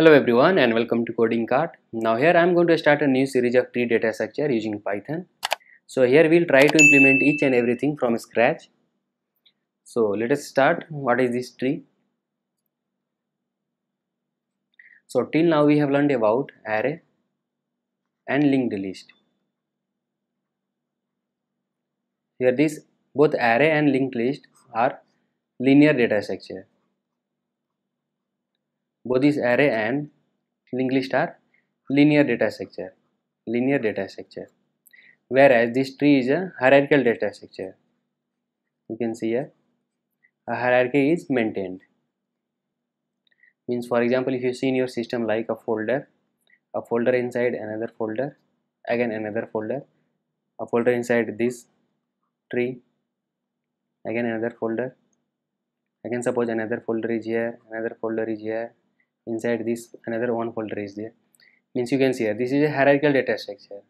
Hello everyone and welcome to Coding Cart. Now here I am going to start a new series of tree data structure using Python. So here we'll try to implement each and everything from scratch. So let us start. What is this tree? So till now we have learned about array and linked list. Here this both array and linked list are linear data structure both is array and linked list are linear data structure linear data structure whereas this tree is a hierarchical data structure you can see here a hierarchy is maintained means for example if you see in your system like a folder a folder inside another folder again another folder a folder inside this tree again another folder again suppose another folder is here another folder is here inside this another one folder is there means you can see here this is a hierarchical data structure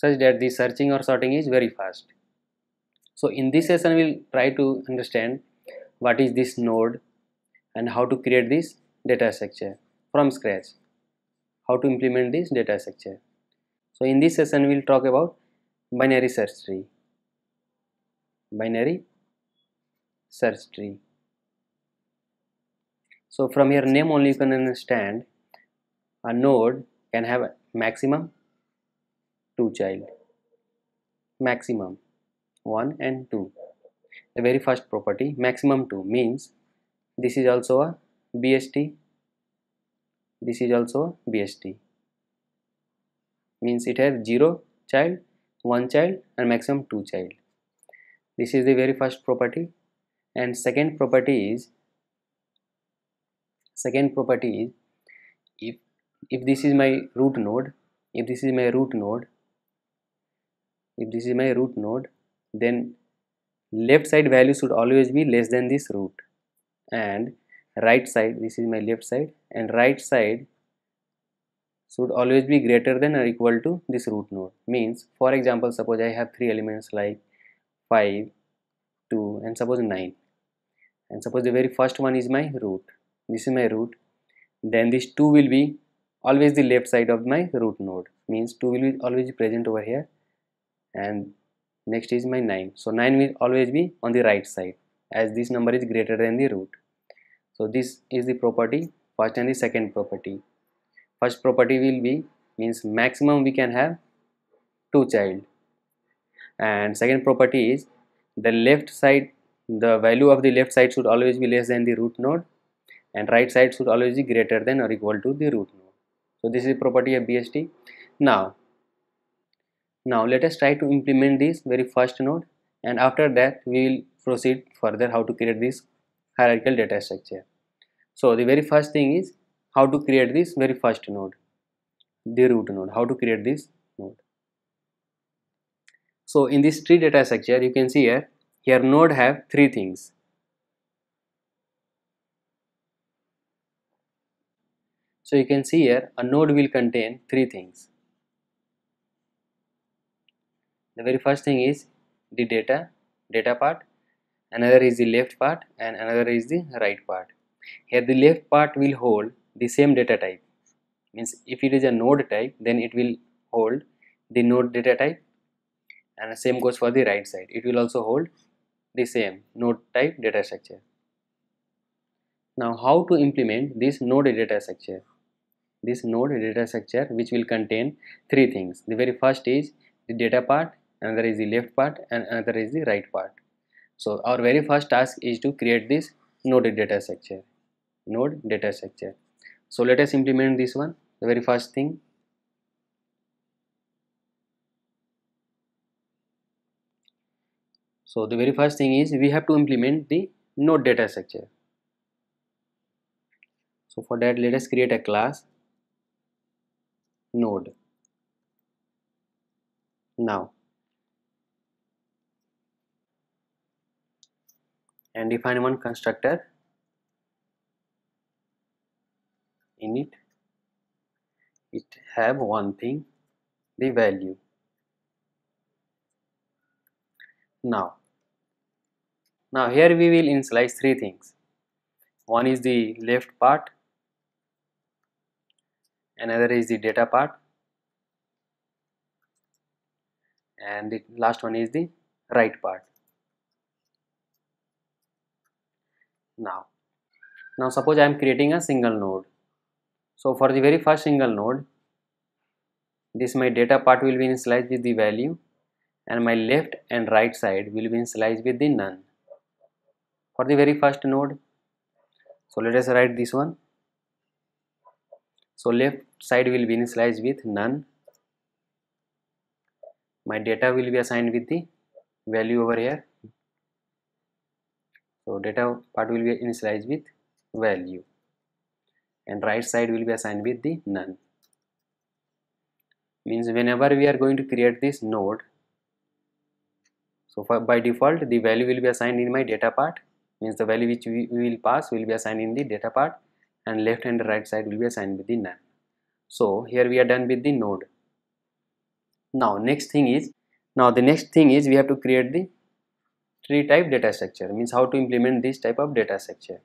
such that the searching or sorting is very fast so in this session we'll try to understand what is this node and how to create this data structure from scratch how to implement this data structure so in this session we'll talk about binary search tree binary search tree so from your name only you can understand a node can have maximum two child maximum one and two the very first property maximum two means this is also a BST this is also a BST means it has zero child one child and maximum two child this is the very first property and second property is second property is if if this is my root node if this is my root node if this is my root node then left side value should always be less than this root and right side this is my left side and right side should always be greater than or equal to this root node means for example suppose I have three elements like 5 2 and suppose 9 and suppose the very first one is my root this is my root then this 2 will be always the left side of my root node means 2 will be always present over here and next is my 9 so 9 will always be on the right side as this number is greater than the root so this is the property first and the second property first property will be means maximum we can have two child and second property is the left side the value of the left side should always be less than the root node and right side should always be greater than or equal to the root node. So this is property of BST. Now, now let us try to implement this very first node and after that we will proceed further how to create this hierarchical data structure. So the very first thing is how to create this very first node, the root node, how to create this node. So in this tree data structure you can see here, here node have three things So you can see here a node will contain three things. The very first thing is the data, data part, another is the left part and another is the right part. Here the left part will hold the same data type means if it is a node type then it will hold the node data type and the same goes for the right side it will also hold the same node type data structure now how to implement this node data structure this node data structure which will contain three things the very first is the data part another is the left part and another is the right part so our very first task is to create this node data structure node data structure so let us implement this one the very first thing so the very first thing is we have to implement the node data structure so for that let us create a class node. Now, and define one constructor in it it have one thing the value now now here we will initialize three things one is the left part another is the data part and the last one is the write part now now suppose I am creating a single node so for the very first single node this my data part will be initialized with the value and my left and right side will be initialized with the none for the very first node so let us write this one so left side will be initialized with none my data will be assigned with the value over here so data part will be initialized with value and right side will be assigned with the none means whenever we are going to create this node so for, by default the value will be assigned in my data part means the value which we, we will pass will be assigned in the data part and left and right side will be assigned with the none so here we are done with the node now next thing is now the next thing is we have to create the tree type data structure means how to implement this type of data structure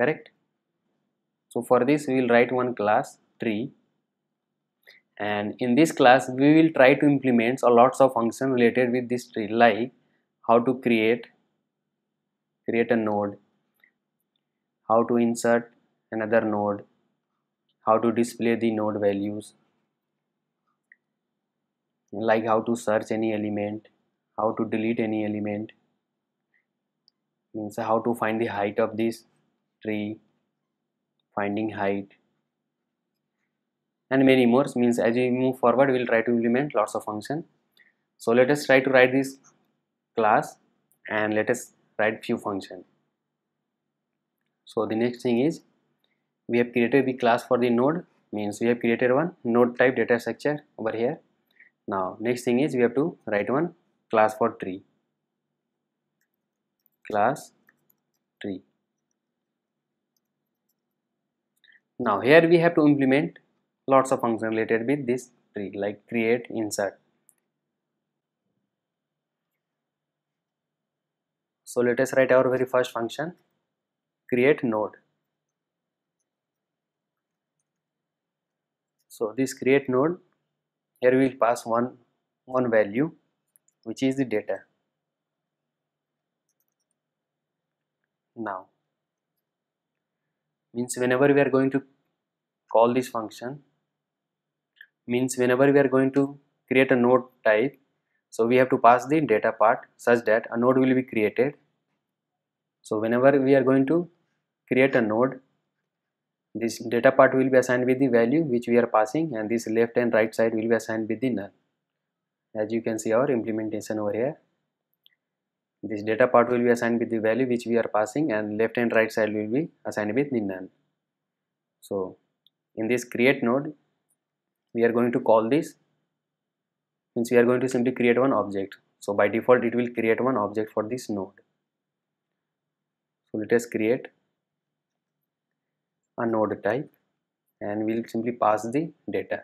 correct so for this we will write one class tree and in this class we will try to implement a lots of function related with this tree like how to create create a node how to insert another node how to display the node values like how to search any element how to delete any element means how to find the height of this tree finding height and many more means as we move forward we'll try to implement lots of function so let us try to write this class and let us write few function so the next thing is we have created the class for the node means we have created one node type data structure over here now next thing is we have to write one class for tree class tree now here we have to implement lots of functions related with this tree like create insert so let us write our very first function create node so this create node here we will pass one one value which is the data now means whenever we are going to call this function means whenever we are going to create a node type so we have to pass the data part such that a node will be created so whenever we are going to create a node this data part will be assigned with the value which we are passing and this left and right side will be assigned with the null. as you can see our implementation over here this data part will be assigned with the value which we are passing and left and right side will be assigned with the null. so in this create node we are going to call this Since we are going to simply create one object so by default it will create one object for this node so let us create a node type and we'll simply pass the data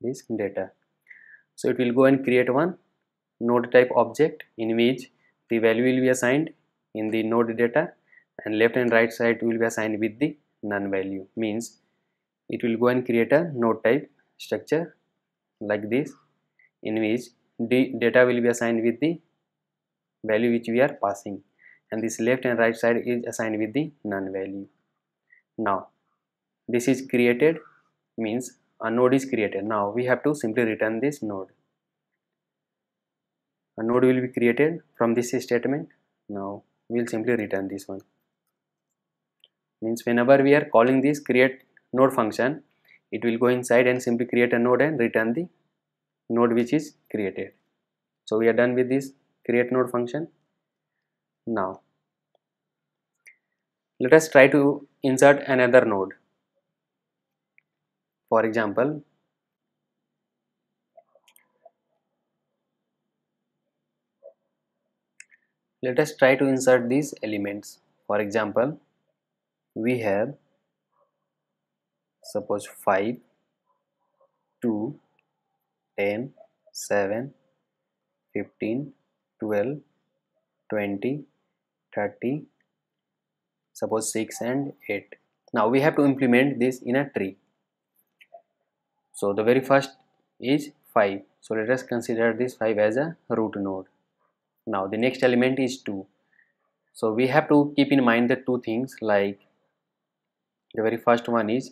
this data so it will go and create one node type object in which the value will be assigned in the node data and left and right side will be assigned with the none value means it will go and create a node type structure like this in which the data will be assigned with the value which we are passing and this left and right side is assigned with the none value now this is created means a node is created now we have to simply return this node a node will be created from this statement now we'll simply return this one means whenever we are calling this create node function it will go inside and simply create a node and return the node which is created so we are done with this create node function now. Let us try to insert another node. For example, let us try to insert these elements. For example, we have suppose 5, 2, 10, 7, 15, 12, 20, 30 suppose 6 and 8 now we have to implement this in a tree so the very first is 5 so let us consider this 5 as a root node now the next element is 2 so we have to keep in mind the two things like the very first one is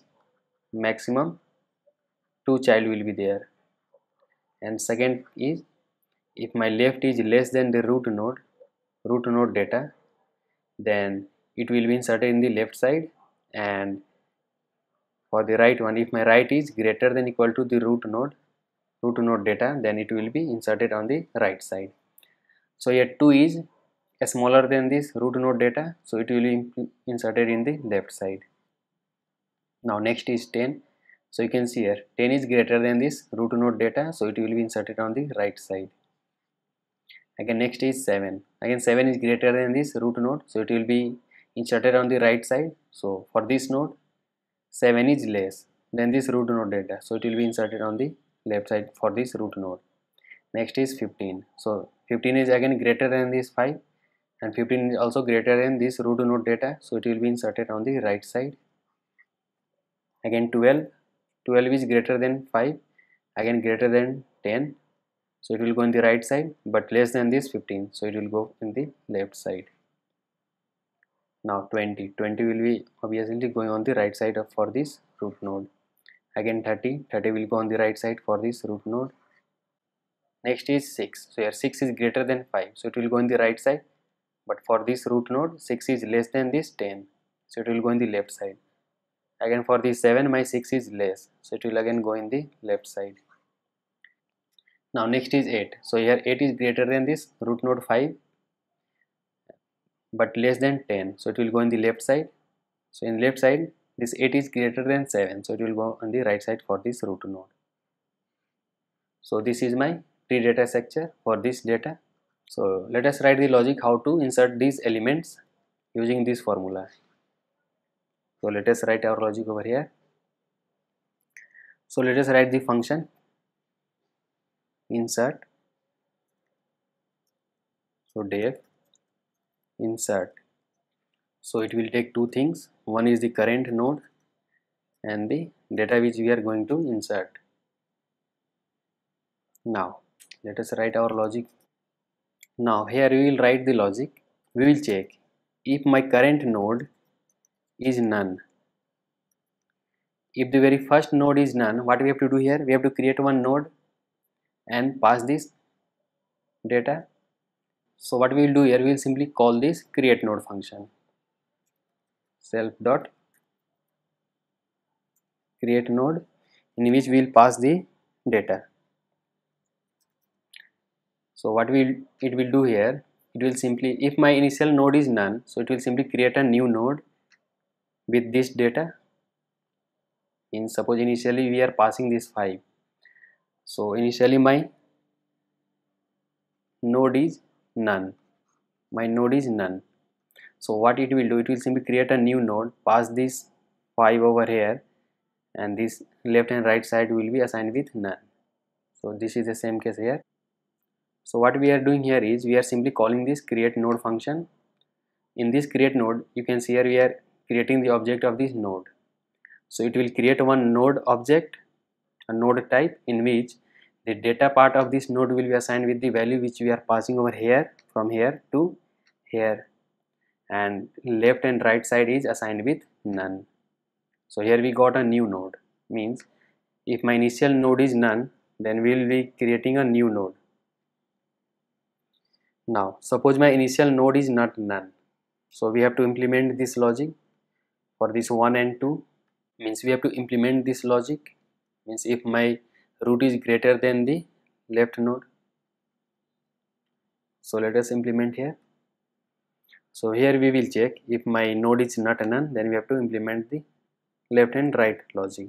maximum two child will be there and second is if my left is less than the root node root node data then it will be inserted in the left side and for the right one if my right is greater than equal to the root node root node data then it will be inserted on the right side so here 2 is smaller than this root node data so it will be inserted in the left side now next is 10 so you can see here 10 is greater than this root node data so it will be inserted on the right side again next is 7 again 7 is greater than this root node so it will be inserted on the right side so for this node 7 is less than this root node data so it will be inserted on the left side for this root node next is 15 so 15 is again greater than this 5 and 15 is also greater than this root node data so it will be inserted on the right side again 12 12 is greater than 5 again greater than 10 so it will go in the right side but less than this 15 so it will go in the left side now 20 20 will be obviously going on the right side for this root node again 30 30 will go on the right side for this root node next is 6 so here 6 is greater than 5 so it will go in the right side but for this root node 6 is less than this 10 so it will go in the left side again for this 7 my 6 is less so it will again go in the left side now next is 8 so here 8 is greater than this root node 5 but less than 10 so it will go in the left side so in left side this 8 is greater than 7 so it will go on the right side for this root node so this is my tree data structure for this data so let us write the logic how to insert these elements using this formula so let us write our logic over here so let us write the function insert so def insert so it will take two things one is the current node and the data which we are going to insert now let us write our logic now here we will write the logic we will check if my current node is none if the very first node is none what we have to do here we have to create one node and pass this data so what we will do here we will simply call this create node function self dot create node in which we will pass the data so what will it will do here it will simply if my initial node is none so it will simply create a new node with this data in suppose initially we are passing this 5 so initially my node is none. My node is none. So what it will do, it will simply create a new node, pass this 5 over here and this left and right side will be assigned with none. So this is the same case here. So what we are doing here is we are simply calling this create node function. In this create node, you can see here we are creating the object of this node. So it will create one node object a node type in which the data part of this node will be assigned with the value which we are passing over here from here to here and left and right side is assigned with none so here we got a new node means if my initial node is none then we will be creating a new node now suppose my initial node is not none so we have to implement this logic for this 1 and 2 means we have to implement this logic means if my root is greater than the left node so let us implement here so here we will check if my node is not none then we have to implement the left and right logic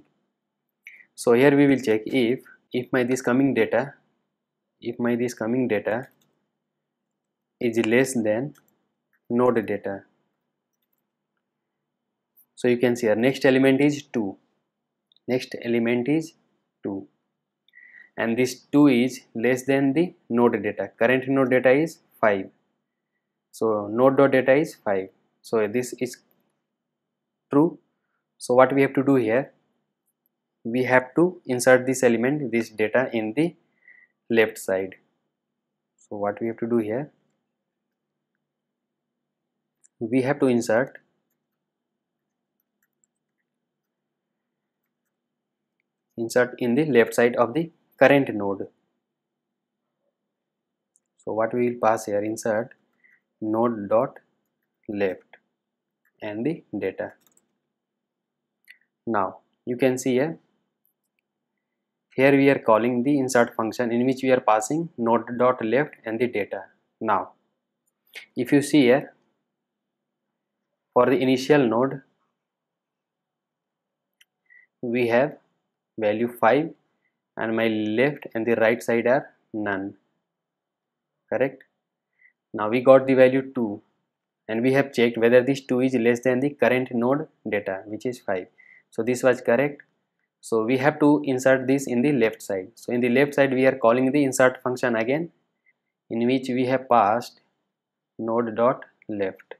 so here we will check if if my this coming data if my this coming data is less than node data so you can see our next element is 2 next element is 2 and this 2 is less than the node data current node data is 5 so node dot data is 5 so this is true so what we have to do here we have to insert this element this data in the left side so what we have to do here we have to insert insert in the left side of the current node so what we will pass here insert node dot left and the data now you can see here here we are calling the insert function in which we are passing node dot left and the data now if you see here for the initial node we have value 5 and my left and the right side are none correct now we got the value 2 and we have checked whether this 2 is less than the current node data which is 5 so this was correct so we have to insert this in the left side so in the left side we are calling the insert function again in which we have passed node dot left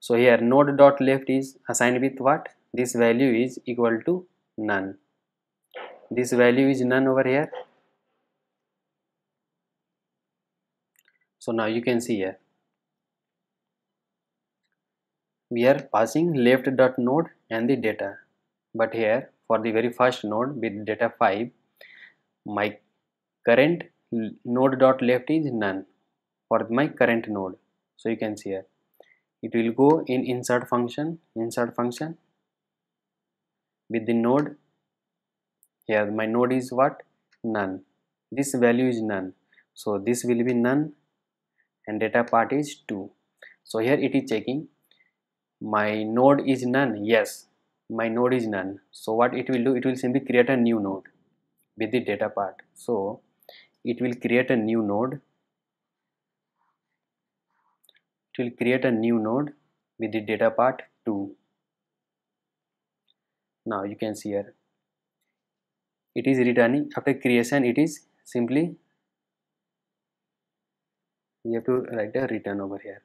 so here node dot left is assigned with what this value is equal to none this value is none over here so now you can see here we are passing left dot node and the data but here for the very first node with data 5 my current node dot left is none for my current node so you can see here it will go in insert function insert function with the node here my node is what none this value is none so this will be none and data part is 2 so here it is checking my node is none yes my node is none so what it will do it will simply create a new node with the data part so it will create a new node it will create a new node with the data part 2 now you can see here it is returning after creation it is simply we have to write a return over here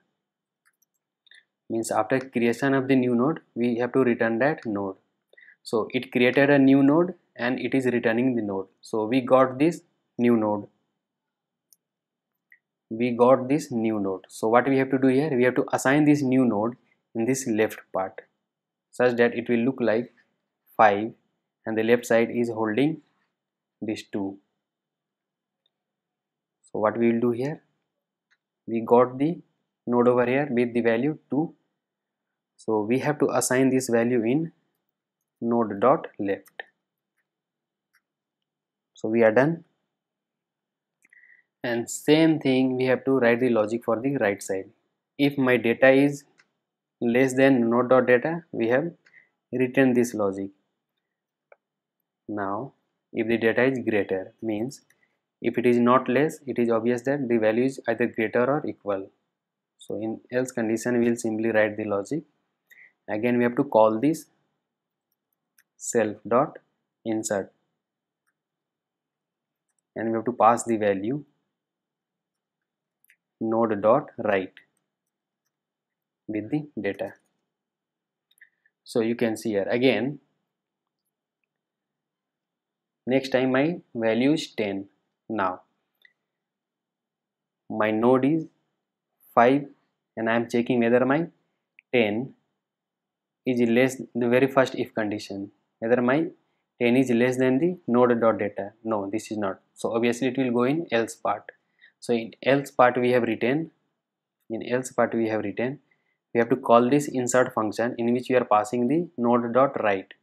means after creation of the new node we have to return that node so it created a new node and it is returning the node so we got this new node we got this new node so what we have to do here we have to assign this new node in this left part such that it will look like 5 and the left side is holding this 2 so what we will do here we got the node over here with the value 2 so we have to assign this value in node dot left so we are done and same thing we have to write the logic for the right side if my data is less than node dot data we have written this logic now if the data is greater means if it is not less it is obvious that the value is either greater or equal so in else condition we will simply write the logic again we have to call this self dot insert and we have to pass the value node dot write with the data so you can see here again next time my value is 10 now my node is 5 and I am checking whether my 10 is less the very first if condition whether my 10 is less than the node dot data no this is not so obviously it will go in else part so in else part we have written in else part we have written we have to call this insert function in which we are passing the node dot write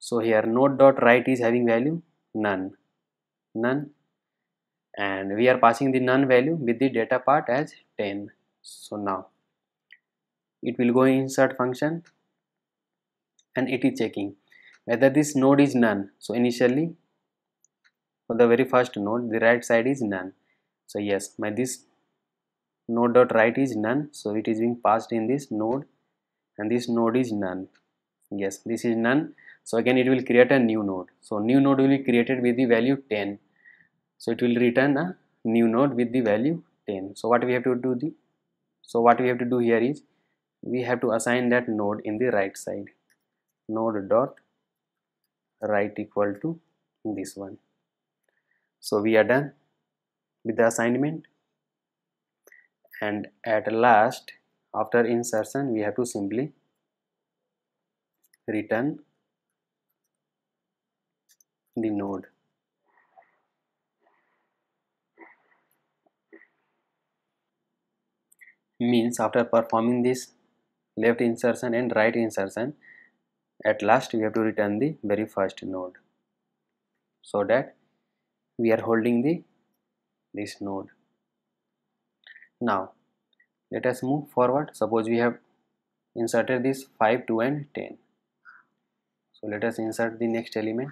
so here node dot write is having value none none and we are passing the none value with the data part as 10 so now it will go insert function and it is checking whether this node is none so initially for the very first node the right side is none so yes my this node dot right is none so it is being passed in this node and this node is none yes this is none so again it will create a new node so new node will be created with the value 10 so it will return a new node with the value 10 so what we have to do the so what we have to do here is we have to assign that node in the right side node dot right equal to this one so we are done with the assignment and at last after insertion we have to simply return the node. Means after performing this left insertion and right insertion, at last we have to return the very first node. So that we are holding the this node. Now let us move forward. Suppose we have inserted this 5, 2 and 10. So let us insert the next element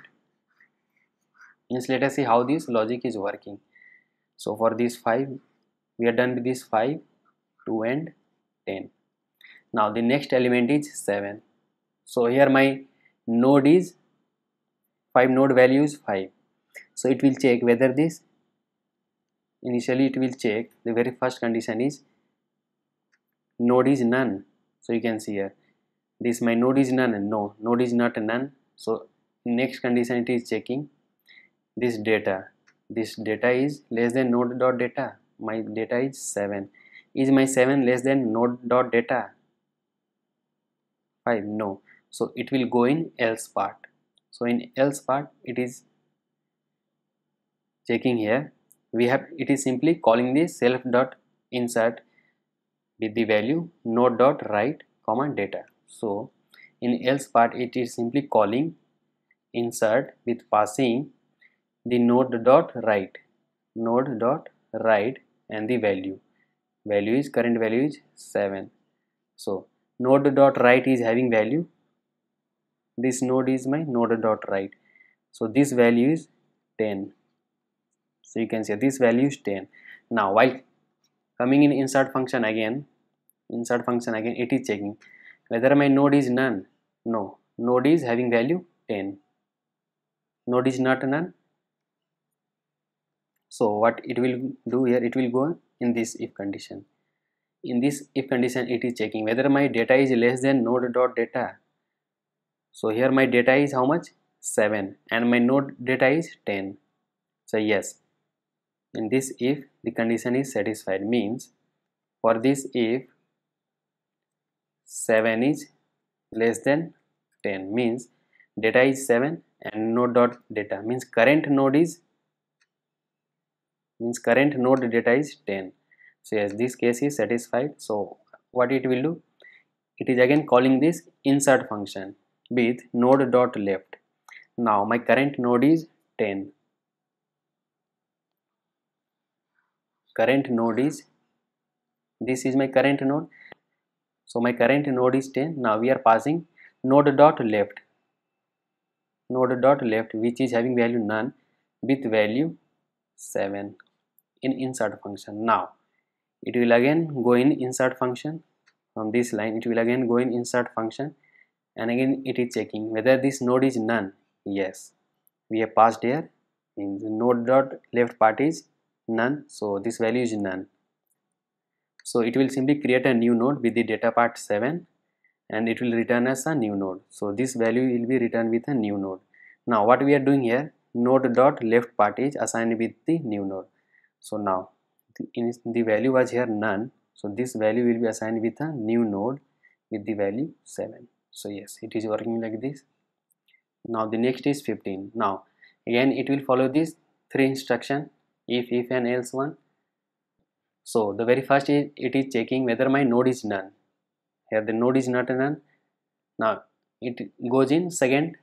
means let us see how this logic is working so for this five we are done with this five 2 and 10 now the next element is 7 so here my node is 5 node value is 5 so it will check whether this initially it will check the very first condition is node is none so you can see here this my node is none and no node is not none so next condition it is checking this data this data is less than node dot data my data is 7 is my 7 less than node dot data 5 no so it will go in else part so in else part it is checking here we have it is simply calling the self dot insert with the value node dot write comma data so in else part it is simply calling insert with passing the node dot write node dot write and the value value is current value is 7 so node dot write is having value this node is my node dot write so this value is 10 so you can say this value is 10 now while coming in insert function again insert function again it is checking whether my node is none no node is having value 10 node is not none so what it will do here it will go in this if condition in this if condition it is checking whether my data is less than node dot data so here my data is how much 7 and my node data is 10 so yes in this if the condition is satisfied means for this if 7 is less than 10 means data is 7 and node dot data means current node is means current node data is 10 so as yes, this case is satisfied so what it will do it is again calling this insert function with node dot left now my current node is 10 current node is this is my current node so my current node is 10 now we are passing node dot left node dot left which is having value none with value 7 in insert function now it will again go in insert function from this line it will again go in insert function and again it is checking whether this node is none yes we have passed here the node dot left part is none so this value is none so it will simply create a new node with the data part 7 and it will return as a new node so this value will be returned with a new node now what we are doing here node dot left part is assigned with the new node so now the, in, the value was here none so this value will be assigned with a new node with the value 7 so yes it is working like this now the next is 15 now again it will follow this three instruction if if and else one so the very first is it is checking whether my node is none here the node is not none now it goes in second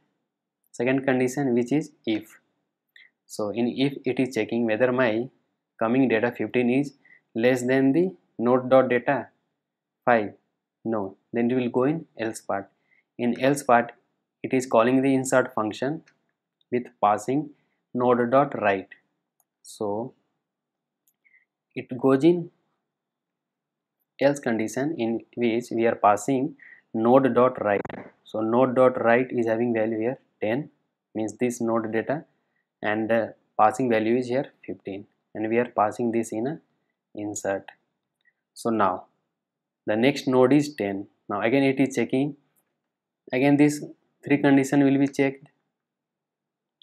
second condition which is if so in if it is checking whether my coming data 15 is less than the node dot data 5 no then it will go in else part in else part it is calling the insert function with passing node dot write so it goes in else condition in which we are passing node dot write so node dot write is having value here 10 means this node data and the uh, passing value is here 15 and we are passing this in a insert so now the next node is 10 now again it is checking again this three condition will be checked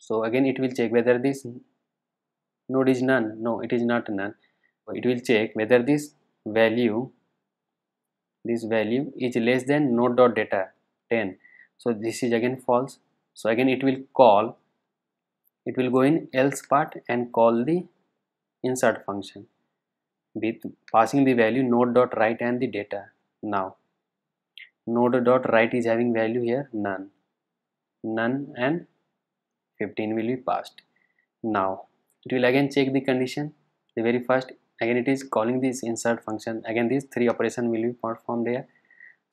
so again it will check whether this node is none no it is not none it will check whether this value this value is less than node dot data 10 so this is again false so again it will call it will go in else part and call the insert function with passing the value node dot write and the data now node dot write is having value here none none and 15 will be passed now it will again check the condition the very first again it is calling this insert function again these three operation will be performed there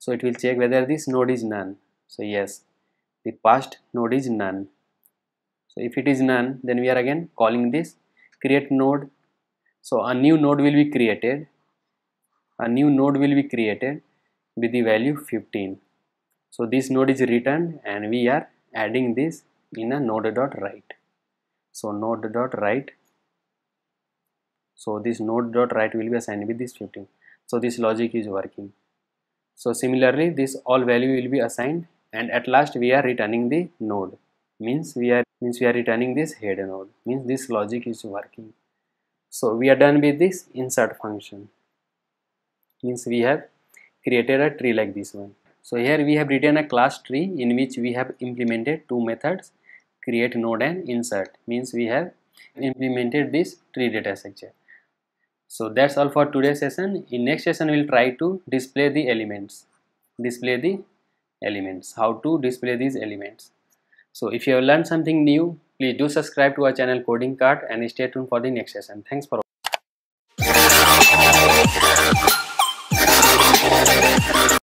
so it will check whether this node is none so yes the past node is none so if it is none then we are again calling this create node so a new node will be created a new node will be created with the value 15 so this node is returned, and we are adding this in a node dot write so node dot write so this node dot write will be assigned with this 15 so this logic is working so similarly this all value will be assigned and at last we are returning the node means we are means we are returning this head node means this logic is working so we are done with this insert function means we have created a tree like this one so here we have written a class tree in which we have implemented two methods create node and insert means we have implemented this tree data structure so that's all for today's session in next session we'll try to display the elements display the elements how to display these elements so if you have learned something new, please do subscribe to our channel Coding and stay tuned for the next session. Thanks for